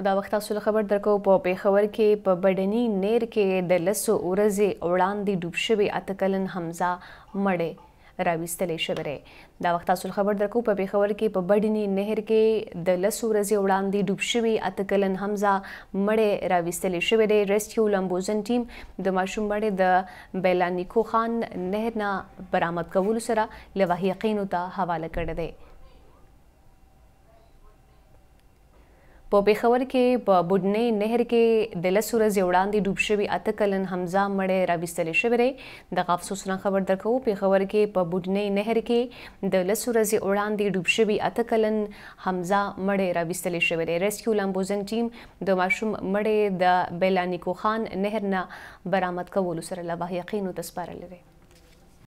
دا وخت تاسو خبر درکو په پیښور کې په بډنی نیر کې د لسو ورځې وړاندې ډوب شوی اتکلن حمزه مړې راويستلې شوره دا وخت تاسو خبر درکو په پیښور کې په بډنی نهر کې د لسو ورځې وړاندې ډوب شوی اتکلن حمزه مړې راويستلې شوی دی ریسکیو لمبوزن ټیم د ماشوم مړې د بیلانیکو خان نهر نه برآمد کول سره لوه یقینو ته حواله کړ دی په پیښور کې په بودنې نهر کې د لسور زیوړان دی ډوب شوی اتکلن حمزه مړې راويستل شوی دی د غافسوس نه خبر درکو پیښور کې په بودنې نهر کې د لسور زیوړان دی ډوب شوی اتکلن حمزه مړې راويستل شوی دی ریسکیو لامبوزنګ ټیم د ماشوم مړې د بیلانیکو خان نهر نه برامد کول سره لا یقینو تسپارل لري